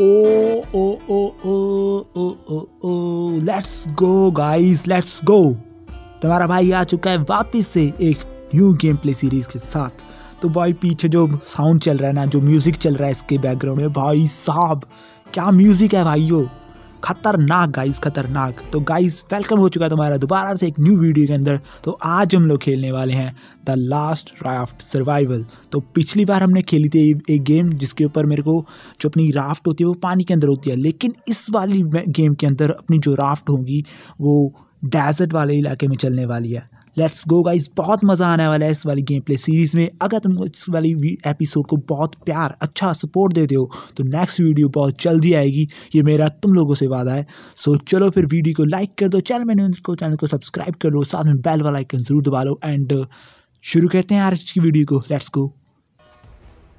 ओ ओ ओ ओ ओ ओ ओ let's go guys let's go तुम्हारा भाई आ चुका है वापस से एक न्यू गेम प्ले सीरीज के साथ तो भाई पीछे जो साउंड चल रहा है ना जो म्यूज़िक चल रहा है इसके बैकग्राउंड में भाई साहब क्या म्यूज़िक है भाइयों खतरनाक गाइस खतरनाक तो गाइस वेलकम हो चुका है तुम्हारा दोबारा से एक न्यू वीडियो के अंदर तो आज हम लोग खेलने वाले हैं द लास्ट राफ्ट सर्वाइवल तो पिछली बार हमने खेली थी एक गेम जिसके ऊपर मेरे को जो अपनी राफ्ट होती है वो पानी के अंदर होती है लेकिन इस वाली गेम के अंदर अपनी जो राफ्ट होगी वो डेजर्ट वाले इलाके में चलने वाली है लेट्स गो गाइस बहुत मज़ा आने वाला है इस वाली गेम प्ले सीरीज़ में अगर तुम इस वाली एपिसोड को बहुत प्यार अच्छा सपोर्ट देते हो तो नेक्स्ट वीडियो बहुत जल्दी आएगी ये मेरा तुम लोगों से वादा है सो चलो फिर वीडियो को लाइक कर दो चैनल में तो को चैनल को सब्सक्राइब कर लो साथ में बेल वाला आइकन ज़रूर दबा लो एंड uh, शुरू करते हैं आज की वीडियो को लेट्स गो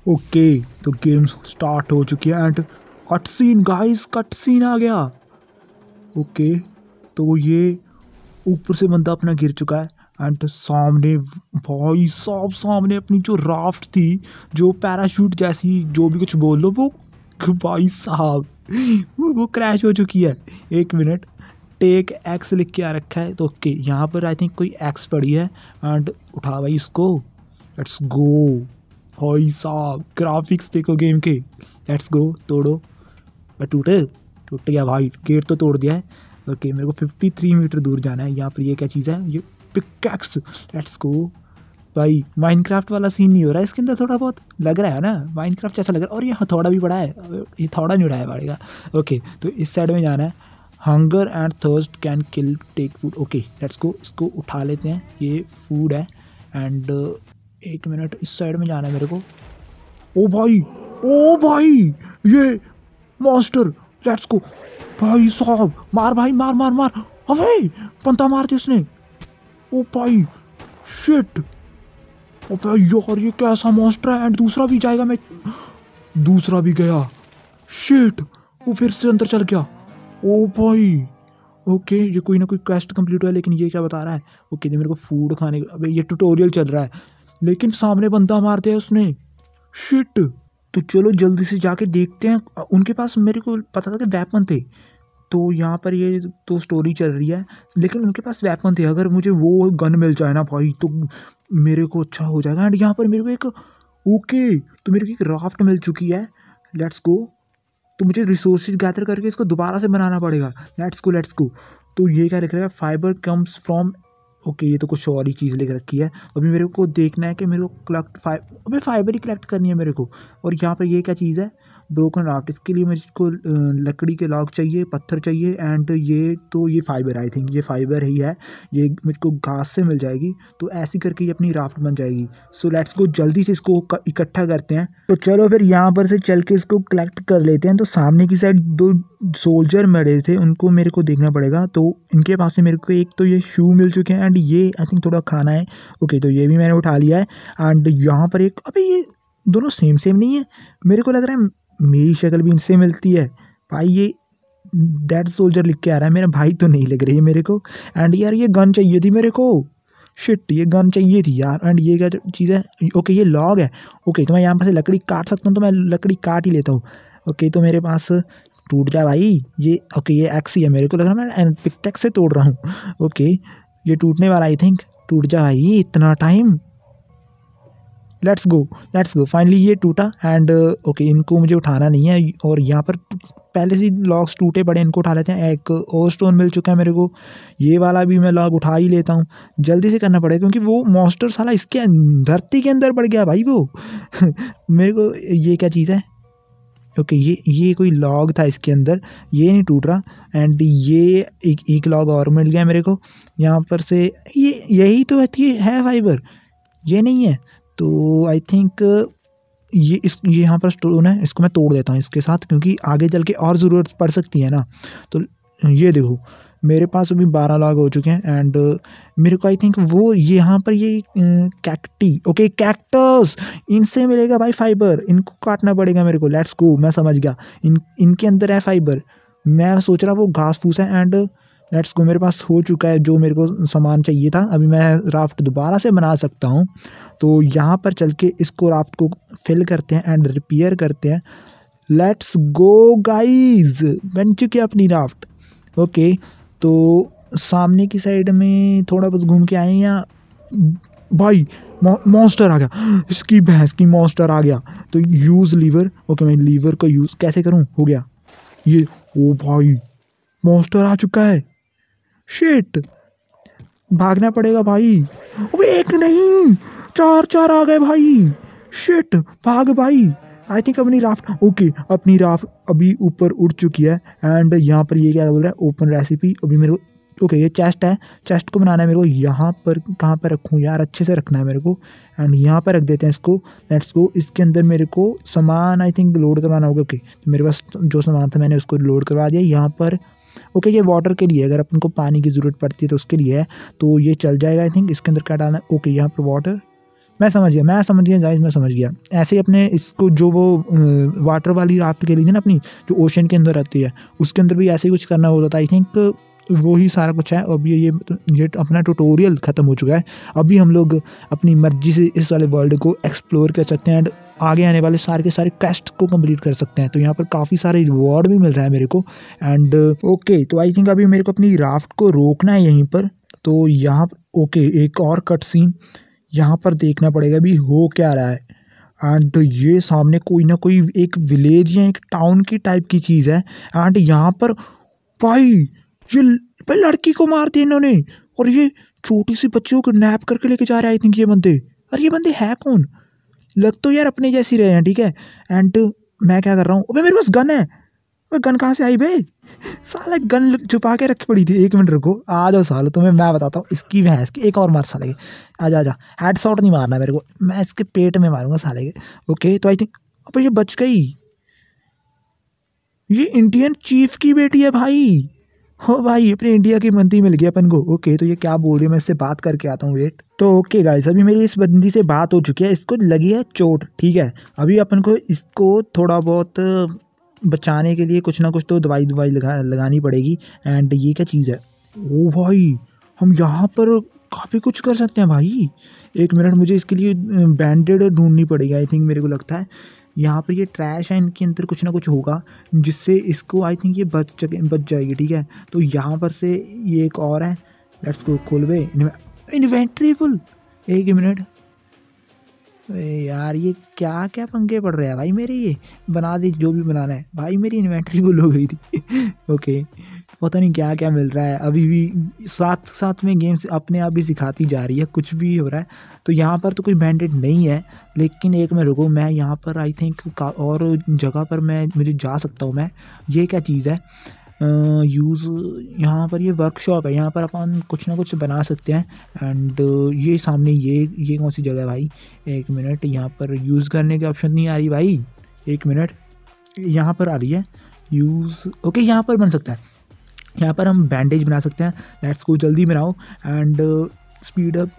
ओके तो गेम स्टार्ट हो चुकी है and cut scene guys cut scene आ गया ओके तो ये ऊपर से बंदा अपना गिर चुका है एंड सामने भाई साहब सामने अपनी जो राफ्ट थी जो पैराशूट जैसी जो भी कुछ बोल लो वो भाई साहब वो, वो क्रैश हो चुकी है एक मिनट टेक एक्स लिख के आ रखा है तो ओके यहाँ पर आई थिंक कोई एक्स पड़ी है एंड उठा भाई इसको लेट्स गो भाई साहब ग्राफिक्स देखो गेम के लेट्स गो तोड़ो टूटे टूट गया भाई गेट तो तोड़ दिया है ओके मेरे को 53 मीटर दूर जाना है यहाँ पर ये क्या चीज़ है ये पिकैक्स लेट्स गो भाई माइनक्राफ्ट वाला सीन नहीं हो रहा है इसके अंदर थोड़ा बहुत लग रहा है ना माइनक्राफ्ट जैसा लग रहा है और ये हथौड़ा भी बड़ा है ये थोड़ा नहीं उड़ाया पड़ेगा ओके तो इस साइड में जाना है hunger and thirst can kill take food okay let's go इसको उठा लेते हैं ये फूड है एंड uh, एक मिनट इस साइड में जाना है मेरे को ओ भाई ओ भाई ये मॉन्स्टर लेट्स गो भाई साहब मार भाई मार मार मार अबे पंता मार दिया उसने ओ भाई शिट अबे यार ये कैसा मॉन्स्टर है एंड दूसरा भी जाएगा मैं दूसरा भी गया शिट वो फिर से अंदर चल गया ओ भाई ओके ये कोई ना कोई क्वेस्ट कंप्लीट हुआ लेकिन ये क्या बता रहा है ओके ये मेरे को फूड खाने का अबे ये ट्यूटोरियल चल रहा है लेकिन सामने बंदा मार दिया उसने शिट तो चलो जल्दी से जाके देखते हैं उनके पास मेरे को पता था कि वेपन थे तो यहाँ पर ये तो स्टोरी चल रही है लेकिन उनके पास वेपन थे अगर मुझे वो गन मिल जाए ना भाई तो मेरे को अच्छा हो जाएगा एंड यहाँ पर मेरे को एक ओके तो मेरे को एक राफ्ट मिल चुकी है लेट्स गो तो मुझे रिसोर्सेज गैदर करके इसको दोबारा से बनाना पड़ेगा लेट्स गो लेट्स गो तो ये क्या लिख रहा है फाइबर कम्स फ्रॉम ओके ये तो कुछ और ही चीज़ लिख रखी है अभी मेरे को देखना है कि मेरे को कलेक्ट फाइ अभी फाइबर ही कलेक्ट करनी है मेरे को और यहाँ पर ये क्या चीज़ है ब्रोकन राफ्ट इसके लिए मेरे को लकड़ी के लॉक चाहिए पत्थर चाहिए एंड ये तो ये फाइबर आई थिंक ये फाइबर ही है ये मेरे को घास से मिल जाएगी तो ऐसी करके ये अपनी राफ्ट बन जाएगी सो लेट्स गो जल्दी से इसको इकट्ठा करते हैं तो चलो फिर यहाँ पर से चल के इसको कलेक्ट कर लेते हैं तो सामने की साइड दो सोल्जर मरे थे उनको मेरे को देखना पड़ेगा तो इनके पास से मेरे को एक तो ये शू मिल चुके हैं एंड ये आई थिंक थोड़ा खाना है ओके तो ये भी मैंने उठा लिया है एंड यहाँ पर एक अभी ये दोनों सेम सेम नहीं है मेरे को लग रहा है मेरी शक्ल भी इनसे मिलती है भाई ये डेड सोल्जर लिख के आ रहा है मेरा भाई तो नहीं लग रही है मेरे को एंड यार ये गन चाहिए थी मेरे को शिट ये गन चाहिए थी यार एंड ये क्या चीज़ है ओके ये लॉग है ओके तो मैं यहाँ पर से लकड़ी काट सकता हूँ तो मैं लकड़ी काट ही लेता हूँ ओके तो मेरे पास टूट जा भाई ये ओके ये एक्स ही है मेरे को लग रहा है मैं पिकटेक से तोड़ रहा हूँ ओके ये टूटने वाला आई थिंक टूट जा भाई इतना time let's go let's go finally ये टूटा एंड ओके uh, इनको मुझे उठाना नहीं है और यहाँ पर पहले से लॉग्स टूटे पड़े इनको उठा लेते हैं एक और स्टोन मिल चुका है मेरे को ये वाला भी मैं लॉग उठा ही लेता हूँ जल्दी से करना पड़ेगा क्योंकि वो मॉस्टर साला इसके अं-, धरती के अंदर पड़ गया भाई वो मेरे को ये क्या चीज़ है ओके ये ये कोई लॉग था इसके अंदर ये नहीं टूट रहा एंड ये एक एक लॉग और मिल गया मेरे को यहाँ पर से ये यही तो है, है फाइबर ये नहीं है तो आई थिंक uh, ये इस ये यहाँ पर स्टोन है इसको मैं तोड़ देता हूँ इसके साथ क्योंकि आगे चल के और ज़रूरत पड़ सकती है ना तो ये देखो मेरे पास अभी बारह लाख हो चुके हैं एंड uh, मेरे को आई थिंक वो यहाँ पर ये कैक्टी ओके कैक्टस इनसे मिलेगा भाई फाइबर इनको काटना पड़ेगा मेरे को लेट्स गो मैं समझ गया इन इनके अंदर है फाइबर मैं सोच रहा वो घास फूस है एंड लेट्स गो मेरे पास हो चुका है जो मेरे को सामान चाहिए था अभी मैं राफ्ट दोबारा से बना सकता हूँ तो यहाँ पर चल के इसको राफ्ट को फिल करते हैं एंड रिपेयर करते हैं लेट्स गो गाइज बन चुकी है अपनी राफ्ट ओके तो सामने की साइड में थोड़ा बहुत घूम के आए या भाई मॉन्स्टर आ गया इसकी भैंस की मॉन्स्टर आ गया तो यूज़ लीवर ओके मैं लीवर का यूज़ कैसे करूँ हो गया ये ओ भाई मॉन्स्टर आ चुका है शेट भागना पड़ेगा भाई अबे एक नहीं चार चार आ गए भाई शेट भाग भाई आई थिंक अपनी राफ्ट ओके अपनी राफ्ट अभी ऊपर उड़ चुकी है एंड यहाँ पर ये क्या बोल रहा है ओपन रेसिपी अभी मेरे को ओके ये चेस्ट है चेस्ट को बनाना है मेरे को यहाँ पर कहाँ पर रखूँ यार अच्छे से रखना है मेरे को एंड यहाँ पर रख देते हैं इसको लेट्स गो इसके अंदर मेरे को सामान आई थिंक लोड करवाना होगा ओके तो मेरे पास जो सामान था मैंने उसको लोड करवा दिया यहाँ पर ओके ये वाटर के लिए अगर अपन को पानी की ज़रूरत पड़ती है तो उसके लिए है तो ये चल जाएगा आई थिंक इसके अंदर क्या डालना है ओके यहाँ पर वाटर मैं समझ गया मैं समझ गया गाइज मैं समझ गया ऐसे ही अपने इसको जो वो वाटर वाली राफ्ट के लिए ना अपनी जो ओशन के अंदर रहती है उसके अंदर भी ऐसे ही कुछ करना होता था आई थिंक वो ही सारा कुछ है अभी ये ये अपना ट्यूटोरियल ख़त्म हो चुका है अभी हम लोग अपनी मर्जी से इस वाले वर्ल्ड को एक्सप्लोर कर सकते हैं एंड आगे आने वाले सारे के सारे क्वेस्ट को कंप्लीट कर सकते हैं तो यहाँ पर काफ़ी सारे रिवॉर्ड भी मिल रहा है मेरे को एंड ओके तो आई थिंक अभी मेरे को अपनी राफ्ट को रोकना है यहीं पर तो यहाँ ओके एक और कट सीन यहाँ पर देखना पड़ेगा अभी हो क्या रहा है एंड ये सामने कोई ना कोई एक विलेज या एक टाउन की टाइप की चीज़ है एंड यहाँ पर भाई ये भाई लड़की को मार दिया इन्होंने और ये छोटी सी बच्ची को किडनैप करके लेके जा रहे आई थिंक ये बंदे अरे ये बंदे हैं कौन लग तो यार अपने जैसे रहे हैं ठीक है एंड मैं क्या कर रहा हूँ भाई मेरे पास गन है भाई गन कहाँ से आई भाई साला गन छुपा के रखी पड़ी थी एक मिनट रुको आ जाओ साल तुम्हें मैं बताता हूँ इसकी भैंस की एक और मार साले के आ जा जा हेड शॉट नहीं मारना मेरे को मैं इसके पेट में मारूंगा साले के ओके तो आई थिंक अब ये बच गई ये इंडियन चीफ की बेटी है भाई हो हाँ भाई अपने इंडिया की मंदी मिल गई अपन को ओके तो ये क्या बोल रही है मैं इससे बात करके आता हूँ वेट तो ओके गाइस अभी मेरी इस बंदी से बात हो चुकी है इसको लगी है चोट ठीक है अभी अपन को इसको थोड़ा बहुत बचाने के लिए कुछ ना कुछ तो दवाई दवाई लगा लगानी पड़ेगी एंड ये क्या चीज़ है ओ भाई हम यहाँ पर काफ़ी कुछ कर सकते हैं भाई एक मिनट मुझे इसके लिए बैंडेड ढूंढनी पड़ेगी आई थिंक मेरे को लगता है यहाँ पर ये ट्रैश है इनके अंदर कुछ ना कुछ होगा जिससे इसको आई थिंक ये बच जगे बच जाएगी ठीक है तो यहाँ पर से ये एक और है लेट्स गो खोल वे इन्वेंट्री फुल एक मिनट यार ये क्या क्या पंखे पड़ रहे हैं भाई मेरे ये बना दी जो भी बनाना है भाई मेरी इन्वेंट्री फुल हो गई थी ओके पता नहीं क्या क्या मिल रहा है अभी भी साथ साथ में गेम्स अपने आप ही सिखाती जा रही है कुछ भी हो रहा है तो यहाँ पर तो कोई बैंडेड नहीं है लेकिन एक मैं रुको मैं यहाँ पर आई थिंक और जगह पर मैं मुझे जा सकता हूँ मैं ये क्या चीज़ है यूज़ यहाँ पर ये वर्कशॉप है यहाँ पर अपन कुछ ना कुछ बना सकते हैं एंड ये सामने ये ये कौन सी जगह है भाई एक मिनट यहाँ पर यूज़ करने के ऑप्शन नहीं आ रही भाई एक मिनट यहाँ पर आ रही है यूज़ ओके यहाँ पर बन सकता है यहाँ पर हम बैंडेज बना सकते हैं लेट्स को जल्दी बनाओ एंड स्पीडअप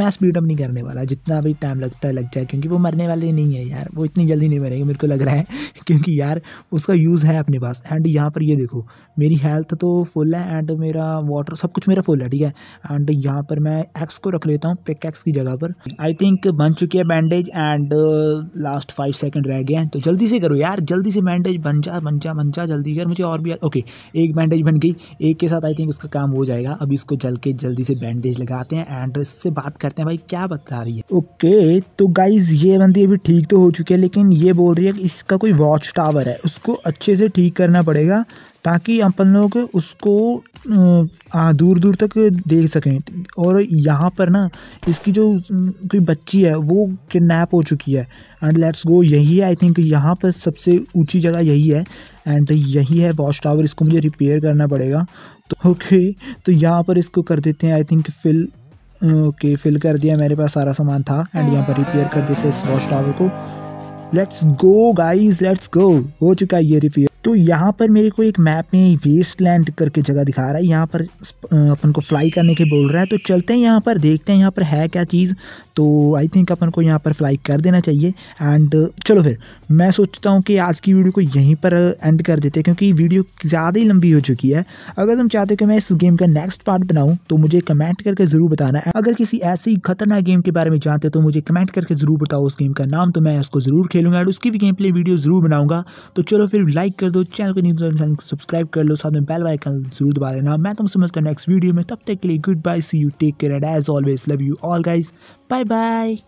मैं स्पीडअप नहीं करने वाला जितना भी टाइम लगता है लग जाए क्योंकि वो मरने वाले नहीं है यार वो इतनी जल्दी नहीं मरेंगे मेरे को लग रहा है क्योंकि यार उसका यूज़ है अपने पास एंड यहाँ पर ये देखो मेरी हेल्थ तो फुल है एंड मेरा वाटर सब कुछ मेरा फुल है ठीक है एंड यहाँ पर मैं एक्स को रख लेता हूँ पिक एक्स की जगह पर आई थिंक बन चुकी है bandage and last five second रह गए हैं तो जल्दी से करो यार जल्दी से बैंडेज बन जा बन जा बन जा जल्दी कर मुझे और भी ओके एक बैंडेज बन गई एक के साथ आई थिंक उसका काम हो जाएगा अभी इसको जल के जल्दी से बैंडेज लगाते हैं एंड इससे बात करते हैं भाई क्या बता रही है ओके तो गाइज ये बंदी अभी ठीक तो हो चुकी है लेकिन ये बोल रही है कि इसका कोई वॉच टावर है उसको अच्छे से ठीक करना पड़ेगा ताकि अपन लोग उसको आ, दूर दूर तक देख सकें और यहाँ पर ना इसकी जो कोई बच्ची है वो किडनैप हो चुकी है एंड लेट्स गो यही है आई थिंक यहाँ पर सबसे ऊंची जगह यही है एंड यही है वॉच टावर इसको मुझे रिपेयर करना पड़ेगा तो ओके okay, तो यहाँ पर इसको कर देते हैं I think fill okay fill कर दिया मेरे पास सारा सामान था एंड यहाँ पर रिपेयर कर देते इस वॉश टावर को let's go guys let's go हो चुका है ये रिपेयर तो यहाँ पर मेरे को एक मैप में वेस्ट लैंड करके जगह दिखा रहा है यहाँ पर अपन को फ्लाई करने के बोल रहा है तो चलते हैं यहाँ पर देखते हैं यहाँ पर है क्या चीज़ तो आई थिंक अपन को यहाँ पर फ्लाई कर देना चाहिए एंड चलो फिर मैं सोचता हूँ कि आज की वीडियो को यहीं पर एंड कर देते हैं क्योंकि वीडियो ज़्यादा ही लंबी हो चुकी है अगर तुम चाहते हो कि मैं इस गेम का नेक्स्ट पार्ट बनाऊँ तो मुझे कमेंट करके ज़रूर बताना है अगर किसी ऐसी खतरनाक गेम के बारे में जानते हो तो मुझे कमेंट करके ज़रूर बताओ उस गेम का नाम तो मैं उसको ज़रूर खेलूँगा एंड उसकी भी गेम प्ले वीडियो ज़रूर बनाऊँगा तो चलो फिर लाइक कर दो तो चैनल को नहीं चैनल को सब्सक्राइब कर लो साथ में बेल आइकन जरूर दबा देना मैं तुम समझता हूँ नेक्स्ट वीडियो में तब तक के लिए goodbye see you take care and as always love you all guys Bye bye.